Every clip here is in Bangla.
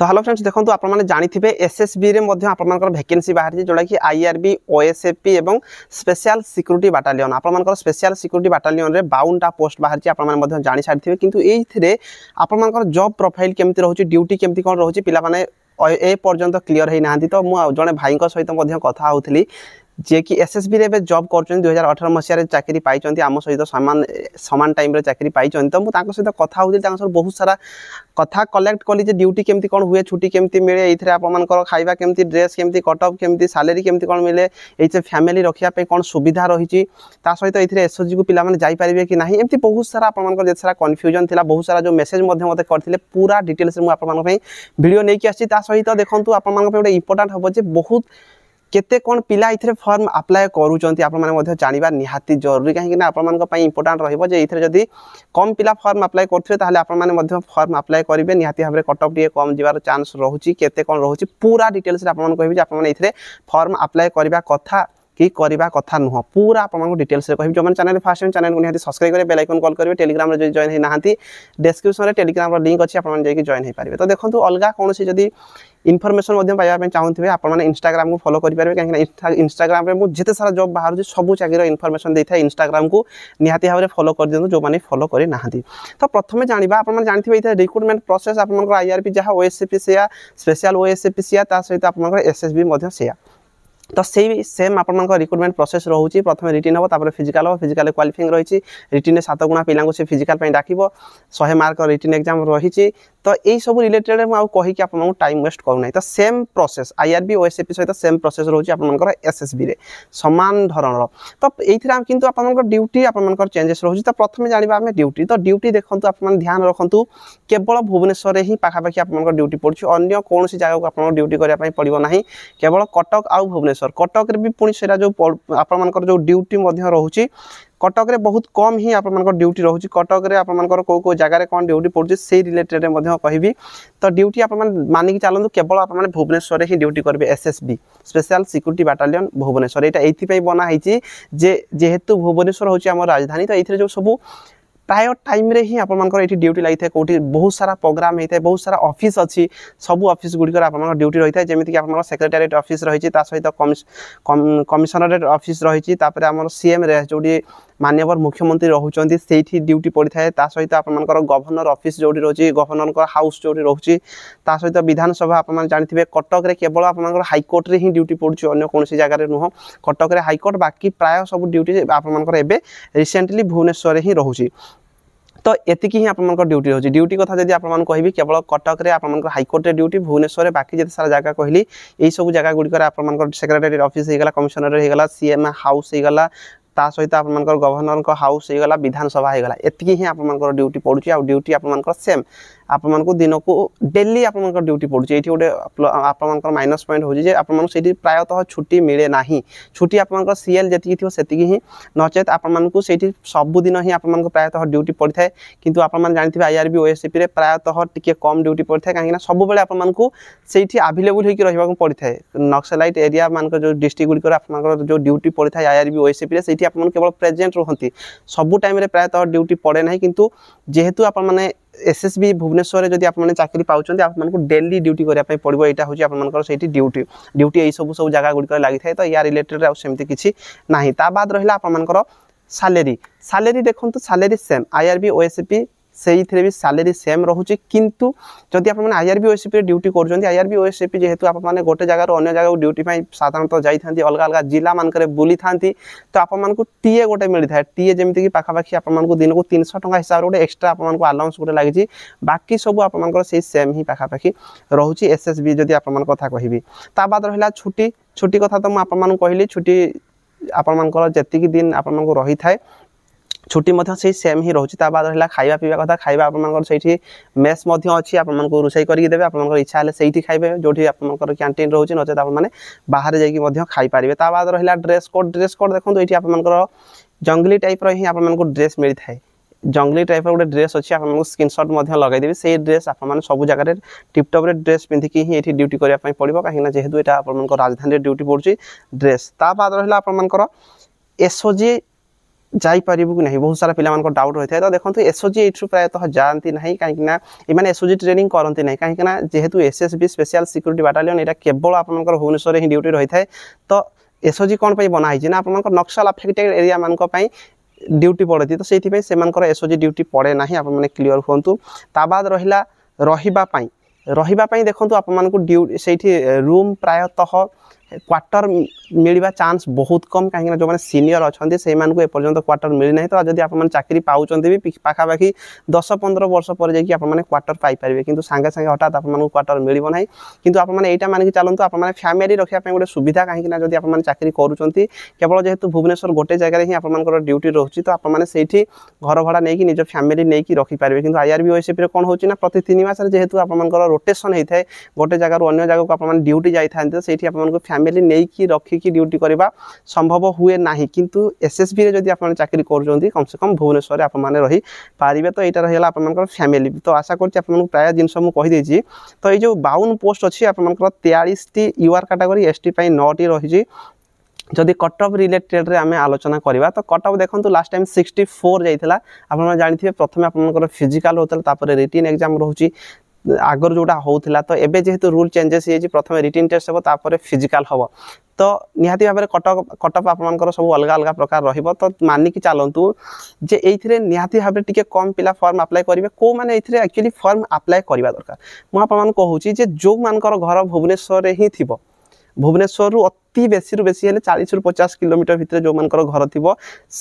ତ ହ୍ୟାଲୋ ଫ୍ରେଣ୍ଡସ୍ ଦେଖନ୍ତୁ ଆପଣମାନେ ଜାଣିଥିବେ ଏସ୍ଏସ୍ବିରେ ମଧ୍ୟ ଆପଣମାନଙ୍କର ଭ୍ୟାକେନ୍ସି ବାହାରିଛି ଯେଉଁଟାକି ଆଇଆର୍ବି ଓଏସ୍ଏଫ୍ପି ଏବଂ ସ୍ପେଶାଲ ସିକ୍ୟୁରିଟି ବାଟାଲିୟନ୍ ଆପଣମାନଙ୍କର ସ୍ପେଶାଲ ସିକ୍ୟୁରିଟି ବାଟାଲିୟନ୍ରେ ବାଉନଟା ପୋଷ୍ଟ ବାହାରିଛି ଆପଣମାନେ ମଧ୍ୟ ଜାଣିସାରିଥିବେ କିନ୍ତୁ ଏଇଥିରେ ଆପଣମାନଙ୍କର ଜବ୍ ପ୍ରୋଫାଇଲ୍ କେମିତି ରହୁଛି ଡ୍ୟୁଟି କେମିତି କ'ଣ ରହୁଛି ପିଲାମାନେ ଏ ପର୍ଯ୍ୟନ୍ତ କ୍ଲିଅର୍ ହୋଇନାହାନ୍ତି ତ ମୁଁ ଜଣେ ଭାଇଙ୍କ ସହିତ ମଧ୍ୟ କଥା ହେଉଥିଲି ଯିଏକି ଏସ୍ ଏସ୍ ବିରେ ଏବେ ଜବ୍ କରୁଛନ୍ତି ଦୁଇହଜାର ଅଠର ମସିହାରେ ଚାକିରି ପାଇଛନ୍ତି ଆମ ସହିତ ସମାନ ସମାନ ଟାଇମ୍ରେ ଚାକିରି ପାଇଛନ୍ତି ତ ମୁଁ ତାଙ୍କ ସହିତ କଥା ହେଉଥିଲି ତାଙ୍କ ସହିତ ବହୁତ ସାରା କଥା କଲେକ୍ଟ କଲି ଯେ ଡ୍ୟୁଟି କେମିତି କ'ଣ ହୁଏ ଛୁଟି କେମିତି ମିଳେ ଏଇଥିରେ ଆପଣମାନଙ୍କର ଖାଇବା କେମିତି ଡ୍ରେସ୍ କେମିତି କଟଅଫ୍ କେମିତି ସାଲେରୀ କେମିତି କ'ଣ ମିଳେ ଏଇଥିରେ ଫ୍ୟାମିଲି ରଖିବା ପାଇଁ କ'ଣ ସୁବିଧା ରହିଛି ତା ସହିତ ଏଥିରେ ଏସ୍ଓଜିକୁ ପିଲାମାନେ ଯାଇପାରିବେ କି ନାହିଁ ଏମିତି ବହୁତ ସାରା ଆପଣମାନଙ୍କର ଯେତେ ସାରା କନଫ୍ୟୁଜନ୍ ଥିଲା ବହୁତ ସାରା ଯେଉଁ ମେସେଜ୍ ମଧ୍ୟ ମୋତେ କରିଥିଲେ ପୁରା ଡିଟେଲ୍ସରେ ମୁଁ ଆପଣମାନଙ୍କ ପାଇଁ ଭିଡ଼ିଓ ନେଇକି ଆସିଛି ତା ସହିତ ଦେଖନ୍ତୁ ଆପଣମାନଙ୍କ ପାଇଁ ଗୋଟେ ଇମ୍ପୋର୍ଟାଣ୍ଟ ହେବ ଯେ ବହୁତ কেতে কোণ পিলা এতে ফর্ম আপ্লাই করছেন আপনার মধ্যে জাঁয়া নিহতি জরুরি কিনা আপনার ইম্পর্টাট রহব যে এতে যদি কম পিলা ফর্ম আপ্লাই করতে তাহলে আপনার ফর্ম আপ্লাই করবে নিহতি ভাবে কটক টিকিয়ে কম যার চান্স রয়েছে কেতে কোণ রয়েছে পুরা ডিটেলস আপনার কবি যে আপনার এতে ফর্ম আপ্লাই করা কথা কি করা কথা নুহ পুরা আপনার ডিটেলসে কবি যে চ্যানেল ফার্স্ট টাইম চ্যানেল নিহতি সবসক্রাইব করে বেলাইকন কল করবে টেলিগ্রামে যদি জয়েন হয়ে না ডেসক্রিপশনে টেলিগ্রামের লিঙ্ক অনেক যাই জয়েন হয়ে পারে তো দেখুন অলগা কোণী যদি ইনফরমেশন মধ্যে পাইবা চাহুন আপনার ইনস্টাগ্রাম ফলো করে পেয়ে কিনা ইনস্টাগ্রাম মু যেতে সারা জব বাহুছে সবু চাকরির ইনফরমেশন দিয়ে ইনস্টাগ্রাম নিহতি ভাবে ফলো করে দিও যে ফলো করে না তো প্রথমে জাঁয়া আপনার জাঁথিবে এই রিক্রুটমেন্ট প্রসেস আপনার আইআরপি যা ওএসএপি সেয়া স্পেশাল ওএসএপি সেয়া তা সহ আপনার এসএসবি সেয়া তো সেই সেম আপনার রিক্রুটমেন্ট প্রসেস রয়েছে প্রথমে রিটিন হব তাপরে ফিজিকাল হব ফিজিকাল কোয়ালিফিং রয়েছে রিটিনে সাত গুণা পিলা সে ফিজিকাল ডাকিব শহে মার্ক রিটিন এক্সাম রয়েছে তো এইসব রিলেটেড মু কী আপনার টাইম ওয়েস্ট করু না তো সেম প্রসেস আইআরবি ওএসএপি সহ সেম প্রসেস রয়েছে আপনার এসএসবি রে সমান ধরনের তো এই কিন্তু আপনার ডিউটি আপনার চেঞ্জেস রয়েছে তো প্রথমে জাঁয়া আমি ডিউটি তো ডিউটি দেখুন আপনার ধ্যান রাখতু কেবল ভুবনেশ্বরের হি পাখাপাখি আপনার ডিউটি পড়ছে অন্য কৌশি জায়গাকে আপনার ডিউটি করা পড়ব না কেবল কটক আউ ভুবনেশ্বর ଭୁବନେଶ୍ୱର କଟକରେ ବି ପୁଣି ସେଇଟା ଯେଉଁ ଆପଣମାନଙ୍କର ଯେଉଁ ଡ୍ୟୁଟି ମଧ୍ୟ ରହୁଛି କଟକରେ ବହୁତ କମ୍ ହିଁ ଆପଣମାନଙ୍କର ଡ୍ୟୁଟି ରହୁଛି କଟକରେ ଆପଣମାନଙ୍କର କେଉଁ କେଉଁ ଜାଗାରେ କ'ଣ ଡ୍ୟୁଟି ପଡ଼ୁଛି ସେଇ ରିଲେଟେଡ଼୍ ମଧ୍ୟ କହିବି ତ ଡ୍ୟୁଟି ଆପଣମାନେ ମାନିକି ଚାଲନ୍ତୁ କେବଳ ଆପଣମାନେ ଭୁବନେଶ୍ୱରରେ ହିଁ ଡ୍ୟୁଟି କରିବେ S S B special security battalion Bhubaneswar ଏଇଟା ଏଇଥିପାଇଁ ବନା ହେଇଛି ଯେ ଯେହେତୁ ଭୁବନେଶ୍ୱର ହେଉଛି ଆମର ରାଜଧାନୀ ତ ଏଇଥିରେ ଯେଉଁ ସବୁ ପ୍ରାୟ ଟାଇମ୍ରେ ହିଁ ଆପଣମାନଙ୍କର ଏଠି ଡ୍ୟୁଟି ଲାଗିଥାଏ କେଉଁଠି ବହୁତ ସାରା ପ୍ରୋଗ୍ରାମ୍ ହୋଇଥାଏ ବହୁତ ସାରା ଅଫିସ୍ ଅଛି ସବୁ ଅଫିସ୍ ଗୁଡ଼ିକର ଆପଣଙ୍କର ଡ୍ୟୁଟି ରହିଥାଏ ଯେମିତିକି ଆପଣଙ୍କର ସେକ୍ରେଟାରିଏଟ୍ ଅଫିସ୍ ରହିଛି ତା ସହିତ କମିଶନରେଟ୍ ଅଫିସ୍ ରହିଛି ତାପରେ ଆମର ସିଏମ୍ରେ ଯେଉଁଠି ମାନ୍ୟବର ମୁଖ୍ୟମନ୍ତ୍ରୀ ରହୁଛନ୍ତି ସେଇଠି ଡ୍ୟୁଟି ପଡ଼ିଥାଏ ତା ସହିତ ଆପଣମାନଙ୍କର ଗଭର୍ଣ୍ଣର ଅଫିସ୍ ଯେଉଁଠି ରହୁଛି ଗଭର୍ଣ୍ଣରଙ୍କର ହାଉସ୍ ଯେଉଁଠି ରହୁଛି ତା ସହିତ ବିଧାନସଭା ଆପଣମାନେ ଜାଣିଥିବେ କଟକରେ କେବଳ ଆପଣମାନଙ୍କର ହାଇକୋର୍ଟରେ ହିଁ ଡ୍ୟୁଟି ପଡ଼ୁଛି ଅନ୍ୟ କୌଣସି ଜାଗାରେ ନୁହଁ କଟକରେ ହାଇକୋର୍ଟ ବାକି ପ୍ରାୟ ସବୁ ଡ୍ୟୁଟି ଆପଣମାନଙ୍କର ଏବେ ରିସେଣ୍ଟଲି ଭୁବନେଶ୍ୱରରେ ହିଁ ରହୁଛି তো এতিকি হি আপনার ডিউটি রয়েছে ডিউটি কথা যদি আপনার কবি কেবল কটকরে আপনার হাইকোর্টের ডিউটি ভুবনেশ্বরের বাকি যেতে সারা জায়গা কহিলি এইসব জায়গাগুড়ি আপনার সেক্রেটারি অফিস হয়ে গলা কমিশনার হয়ে গলা সিএম হাউস হয়ে গলা তা সহিত আপনার গভর্নর হাউস হয়ে গলা বিধানসভা হয়ে গলা এতিকি হি আপনার ডিউটি পড়ুছে আর ডিউটি আপনার সেম ଆପଣମାନଙ୍କୁ ଦିନକୁ ଡେଲି ଆପଣଙ୍କର ଡ୍ୟୁଟି ପଡ଼ୁଛି ଏଇଠି ଗୋଟେ ଆପଣମାନଙ୍କର ମାଇନସ୍ ପଏଣ୍ଟ ହେଉଛି ଯେ ଆପଣମାନଙ୍କୁ ସେଇଠି ପ୍ରାୟତଃ ଛୁଟି ମିଳେ ନାହିଁ ଛୁଟି ଆପଣଙ୍କର ସିଏଲ୍ ଯେତିକି ଥିବ ସେତିକି ହିଁ ନଚେତ୍ ଆପଣମାନଙ୍କୁ ସେଇଠି ସବୁଦିନ ହିଁ ଆପଣମାନଙ୍କୁ ପ୍ରାୟତଃ ଡ୍ୟୁଟି ପଡ଼ିଥାଏ କିନ୍ତୁ ଆପଣମାନେ ଜାଣିଥିବେ ଆଇଆର୍ବି ଓଏସ୍ସିପିରେ ପ୍ରାୟତଃ ଟିକେ କମ୍ ଡ୍ୟୁଟି ପଡ଼ିଥାଏ କାହିଁକିନା ସବୁବେଳେ ଆପଣମାନଙ୍କୁ ସେଇଠି ଆଭେଲେବୁଲ୍ ହେଇକି ରହିବାକୁ ପଡ଼ିଥାଏ ନକ୍ସଲାଇଟ୍ ଏରିଆମାନଙ୍କ ଯେଉଁ ଡିଷ୍ଟ୍ରିକ୍ଟ ଗୁଡ଼ିକରେ ଆପଣଙ୍କର ଯେଉଁ ଡ୍ୟୁଟି ପଡ଼ିଥାଏ ଆଇଆର୍ବି ଓଏସ୍ସିପିରେ ସେଇଠି ଆପଣମାନେ କେବଳ ପ୍ରେଜେଣ୍ଟ ରୁହନ୍ତି ସବୁ ଟାଇମ୍ରେ ପ୍ରାୟତଃ ଡ୍ୟୁଟି ପଡ଼େ ନାହିଁ କିନ୍ତୁ ଯେହେତୁ ଆପଣମାନେ এসএসবি ভুবনেশ্বরে যদি আপনার চাকরি পাচ্ছেন আপনার ডেলি ডিউটি করা পড়ব এটা হচ্ছে আপনার সেইটি ডিউটি ডিউটি এই সব সব জায়গা গুড়ি লাগি থাকে তো ইয়া রিলেটেড সেমতি কিছু না তা বাদ রহলা আপনার স্যালেরি স্যালেরি দেখুন স্যালেরি সেম আইআরবি ওএসপি সেইথিরে ବି ସାଲେରୀ ସେମ୍ ରହୁଛି କିନ୍ତୁ ଯଦି ଆପଣମାନେ ଆଇ ଆର୍ ବି ଓଏସ୍ସିରେ ଡ୍ୟୁଟି କରୁଛନ୍ତି ଆଇ ଆର୍ ବି ଓଏସ୍ସିପି ଯେହେତୁ ଆପଣମାନେ ଗୋଟେ ଜାଗାରୁ ଅନ୍ୟ ଜାଗାକୁ ଡ୍ୟୁଟି ପାଇଁ ସାଧାରଣତଃ ଯାଇଥାନ୍ତି ଅଲଗା ଅଲଗା ଜିଲ୍ଲାମାନଙ୍କରେ ବୁଲିଥାନ୍ତି ତ ଆପଣମାନଙ୍କୁ ଟିଏ ଗୋଟେ ମିଳିଥାଏ ଟିଏ ଯେମିତିକି ପାଖାପାଖି ଆପଣମାନଙ୍କୁ ଦିନକୁ ତିନିଶହ ଟଙ୍କା ହିସାବରେ ଗୋଟେ ଏକ୍ସଟ୍ରା ଆପଣମାନଙ୍କୁ ଆଲାଉନ୍ସ ଗୋଟେ ଲାଗିଛି ବାକି ସବୁ ଆପଣମାନଙ୍କର ସେଇ ସେମ୍ ହିଁ ପାଖାପାଖି ରହୁଛି ଏସ୍ ଏସ୍ ବି ଯଦି ଆପଣମାନଙ୍କ କଥା କହିବି ତା ବାଦ ରହିଲା ଛୁଟି ଛୁଟି କଥା ତ ମୁଁ ଆପଣମାନଙ୍କୁ କହିଲି ଛୁଟି ଆପଣମାନଙ୍କର ଯେତିକି ଦିନ ଆପଣମାନଙ୍କୁ ରହିଥାଏ ছুটি ମଧ୍ୟ ସେଇ ସେମ୍ ହିଁ ରହୁଛି ତା ବାଦ ହେଲା ଖାଇବା ପିଇବା କଥା ଖାଇବା ଆପଣମାନଙ୍କର ସେଇଠି ମେସ୍ ମଧ୍ୟ ଅଛି ଆପଣମାନଙ୍କୁ ରୋଷେଇ କରିକି ଦେବେ ଆପଣଙ୍କର ଇଚ୍ଛା ହେଲେ ସେଇଠି ଖାଇବେ ଯେଉଁଠି ଆପଣଙ୍କର କ୍ୟାଣ୍ଟିନ୍ ରହୁଛି ନଚେତ୍ ଆପଣମାନେ ବାହାରେ ଯାଇକି ମଧ୍ୟ ଖାଇପାରିବେ ତା ବାଦ ରହିଲା ଡ୍ରେସ୍ କୋଡ଼୍ ଡ୍ରେସ୍ କୋଡ଼୍ ଦେଖନ୍ତୁ ଏଇଠି ଆପଣମାନଙ୍କର ଜଙ୍ଗଲି ଟାଇପ୍ର ହିଁ ଆପଣମାନଙ୍କୁ ଡ୍ରେସ୍ ମିଳିଥାଏ জঙ্গলি টাইপের গোটে ড্রেস অছি আপনার স্ক্রিনশট লগাইদেবি সেই ড্রেস আপনার সবু জায়গায় টিপটপরে ড্রেস পিধিকি হি এটি ডিউটি করা পড়ব কিনা যেহেতু এটা আপনার রাজধানীর ডিউটি পড়ছে ড্রেস তা বাদ রহলা আপনার এসওজি ଯାଇପାରିବୁ କି ନାହିଁ ବହୁତ ସାରା ପିଲାମାନଙ୍କର ଡାଉଟ୍ ରହିଥାଏ ତ ଦେଖନ୍ତୁ ଏସ୍ଓଜି ଏଇଠୁ ପ୍ରାୟତଃ ଯାଆନ୍ତି ନାହିଁ କାହିଁକିନା ଏମାନେ ଏସ୍ଓଜି ଟ୍ରେନିଂ କରନ୍ତି ନାହିଁ କାହିଁକିନା ଯେହେତୁ ଏସ୍ଏସ୍ବି ସ୍ପେଶାଲ ସିକ୍ୟୁରିଟି ବାଟାଲିୟନ୍ ଏଇଟା କେବଳ ଆପଣଙ୍କର ଭୁବନେଶ୍ୱରରେ ହିଁ ଡ୍ୟୁଟି ରହିଥାଏ ତ ଏସ୍ଓଜି କ'ଣ ପାଇଁ ବନାହେଇଛି ନା ଆପଣଙ୍କ ନକ୍ସଲ ଆଫେକ୍ଟେଡ଼ ଏରିଆମାନଙ୍କ ପାଇଁ ଡ୍ୟୁଟି ପଡ଼ନ୍ତି ତ ସେଇଥିପାଇଁ ସେମାନଙ୍କର ଏସ୍ଓଜି ଡ୍ୟୁଟି ପଡ଼େ ନାହିଁ ଆପଣମାନେ କ୍ଲିଅର୍ ହୁଅନ୍ତୁ ତା ବାଦ ରହିଲା ରହିବା ପାଇଁ ରହିବା ପାଇଁ ଦେଖନ୍ତୁ ଆପଣମାନଙ୍କୁ ଡ୍ୟୁ ସେଇଠି ରୁମ୍ ପ୍ରାୟତଃ କ୍ୱାର୍ଟର ମିଳିବା ଚାନ୍ସ ବହୁତ କମ୍ କାହିଁକିନା ଯେଉଁମାନେ ସିନିୟର ଅଛନ୍ତି ସେଇମାନଙ୍କୁ ଏପର୍ଯ୍ୟନ୍ତ କ୍ୱାର୍ଟର ମିଳିନାହିଁ ତ ଯଦି ଆପଣମାନେ ଚାକିରି ପାଉଛନ୍ତି ବି ପାଖାପାଖି ଦଶ ପନ୍ଦର ବର୍ଷ ପରେ ଯାଇକି ଆପଣମାନେ କ୍ୱାର୍ଟର ପାଇପାରିବେ କିନ୍ତୁ ସାଙ୍ଗେ ସାଙ୍ଗେ ହଠାତ୍ ଆପଣମାନଙ୍କୁ କ୍ୱାର୍ଟର ମିଳିବ ନାହିଁ କିନ୍ତୁ ଆପଣମାନେ ଏଇଟା ମାନିକି ଚାଲନ୍ତୁ ଆପଣମାନେ ଫ୍ୟାମିଲି ରଖିବା ପାଇଁ ଗୋଟେ ସୁବିଧା କାହିଁକିନା ଯଦି ଆପଣମାନେ ଚାକିରି କରୁଛନ୍ତି କେବଳ ଯେହେତୁ ଭୁବନେଶ୍ୱର ଗୋଟେ ଜାଗାରେ ହିଁ ଆପଣମାନଙ୍କର ଡ୍ୟୁଟି ରହୁଛି ତ ଆପଣମାନେ ସେଇଠି ଘର ଭଡ଼ା ନେଇକି ନିଜ ଫ୍ୟାମିଲି ନେଇକି ରଖିପାରିବେ କିନ୍ତୁ ଆଇଆର୍ବି ଓଏସ୍ଏଫ୍ରେ କ'ଣ ହେଉଛି ନା ପ୍ରତି ତିନି ମାସରେ ଯେହେତୁ ଆପଣମାନଙ୍କର ରୋଟେସନ୍ ହୋଇଥାଏ ଗୋଟେ ଜାଗାରୁ ଅନ୍ୟ ଜାଗାକୁ ଆପଣମାନେ ଡ୍ୟୁଟି ଯାଇଥାନ୍ତି ତ ସେଇଠି ଆପଣମାନଙ୍କୁ ଫ୍ୟାମିଲି ফ্যামিলি নেইকি রক্ষিকি ডিউটি করা সম্ভব হুয়ে না কিন্তু এসএসবি যদি আপনার চাকরি করছেন কমসে কম ভুবনেশ্বরে আপনার রহিপারে তো এইটা রহলা আপনার ফ্যামিলি তো আশা করছি আপনার প্রায় জিনিস মুদিছি তো এই যে বাউন পোস্ট অছি আপনার তেয়াশটি ইউআর ক্যাটাগোরি এসটি পাই নটি রয়েছে যদি কটক রিলেটেডে আমি আলোচনা করা তো কটক দেখুন লাস্ট টাইম সিক্সটি ফোর যাই আপনারা জাঁথিবে প্রথমে আপনার ফিজিকাল হোক তাপরে রিটিন এক্সাম রয়েছে আগর যেটা হোলা তো এবে যেহেতু রুল চেঞ্জেস হয়ে প্রথমে রিটিন টেস্ট হব তাপরে ফিজিকাল হব তো নিহতি ভাবে কটক কটক আপনার সব অলগা অলগা প্রকার রহব তো মানিকি চালু যে এইথিরে নিহতি ভাবে টিকি কম পিলা ফর্ম আপ্লাই করবে কেউ মানে এইথিরে অ্যাকচুয়ালি ফর্ম আপ্লাই করা দরকার মু আপনার কুচি যে যোগ মানকর ঘর ভুবনেশ্বরের হি থিব ভুবনেশ্বরু অতি বেশিরু বেশি হলে চাশরু পচাশ কিলোমিটর ভিতরে যে ঘর থিব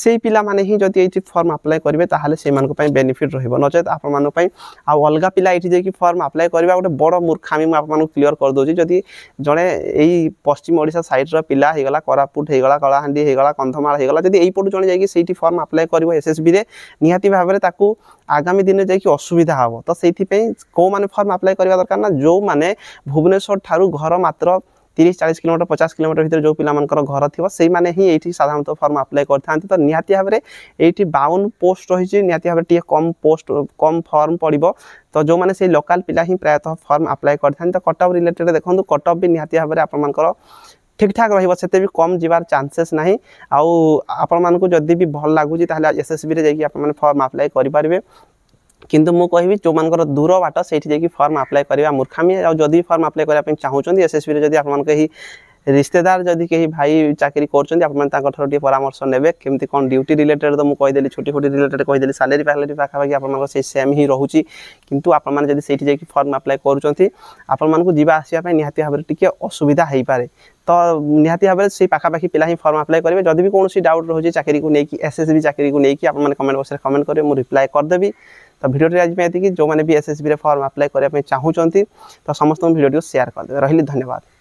সেই পিলামানে হি যদি এইটি ফর্ম আপ্লাই করবে তাহলে সেই বেনিফিট রহব নচেত আপনার আলগা পিলা এইটি যাই ফর্ম আপ্লাই করা গোটে বড় মূর্খামি আপনার ক্লিয়ার করেদেছি যদি জনে এই পশ্চিম ওড়শা সাইড্র পিলা হয়েগলা কোরাপুট হয়েগলা কলাহান্ডি হয়েগলা কন্ধমাল হয়েগলা যদি এইপটু জনে যাই সেইটি ফর্ম আপ্লাই করব এসএসবি নিহতি ভাবে তাকে আগামী দিনে যাই অসুবিধা হব তো সেইপাই কেউ মানে ফর্ম আপ্লাই করা দরকার না যে ভুবনেশ্বর ঠার ঘর মাত্র তিরিশ চাশ কিলোমিটর পচাশ কিলোমিটর ভিতরে যে পিলামানকর ঘর থাকবে সেই মানে হি এইটি সাধারণত ফর্ম আপ্লাই করে তো নিহতি ভাবে এইটি বাউন পোস্ট রয়েছে নিহতি ভাবে টিকি কম পোস্ট কম ফর্ম পড়ব তো যে সেই লোকাল পিলা হি প্রায়তঃ ফর্ম আপ্লাই করে তো কটক রিলেটেড দেখুন কটক বি নিহতি ভাবে আপনার ঠিক ঠাক রহব সেতে বি কম যার চান্সেস না আপন মানুষ যদি বি ভাল লাগুচি তাহলে এসএসবি যাই আপনার ফর্ম আপ্লাই করে কিন্তু ମୁଁ କହିବି ଯେଉଁମାନଙ୍କର ଦୂର ବାଟ ସେଇଠି ଯାଇକି ଫର୍ମ ଆପ୍ଲାଏ କରିବା ମୂର୍ଖାମି ଆଉ ଯଦି ଫର୍ମ ଆପ୍ଲାଏ କରିବା ପାଇଁ ଚାହୁଁଛନ୍ତି ଏସ୍ଏସ୍ବିରେ ଯଦି ଆପଣମାନଙ୍କ ଏହି ରିସ୍ତେଦାର ଯଦି କେହି ଭାଇ ଚାକିରି କରୁଛନ୍ତି ଆପଣମାନେ ତାଙ୍କଠାରୁ ଟିକେ ପରାମର୍ଶ ନେବେ କେମିତି କ'ଣ ଡ୍ୟୁଟି ରିଲେଟେଡ୍ ତ ମୁଁ କହିଦେଲି ଛୁଟି ଫୁଟି ରିଲେଟେଡ୍ କହିଦେଲି ସାଲେରୀ ଫ୍ୟାଲେରୀ ପାଖାପାଖି ଆପଣମାନଙ୍କର ସେଇ ସେମ୍ ହିଁ ରହୁଛି କିନ୍ତୁ ଆପଣମାନେ ଯଦି ସେଇଠି ଯାଇକି ଫର୍ମ ଆପ୍ଲାଏ କରୁଛନ୍ତି ଆପଣମାନଙ୍କୁ ଯିବା ଆସିବା ପାଇଁ ନିହାତି ଭାବରେ ଟିକେ ଅସୁବିଧା ହୋଇପାରେ ତ ନିହାତି ଭାବରେ ସେଇ ପାଖାପାଖି ପିଲା ହିଁ ଫର୍ମ ଆପ୍ଲାଏ କରିବେ ଯଦି ବି କୌଣସି ଡାଉଟ୍ ରହୁଛି ଚାକିରିକୁ ନେଇକି ଏସ୍ ଏସ୍ ବି ଚାକିରିକୁ ନେଇକି ଆପଣମାନେ କମେଣ୍ଟ ବକ୍ସରେ କମେଣ୍ଟ କରିବେ ମୁଁ ରିପ୍ଲାଏ କରିଦେବି तो भिडियो आज जो मैंने भी S S C form apply करने चाहूँ तो समस्त भिडियो सेयार करदे रही धन्यवाद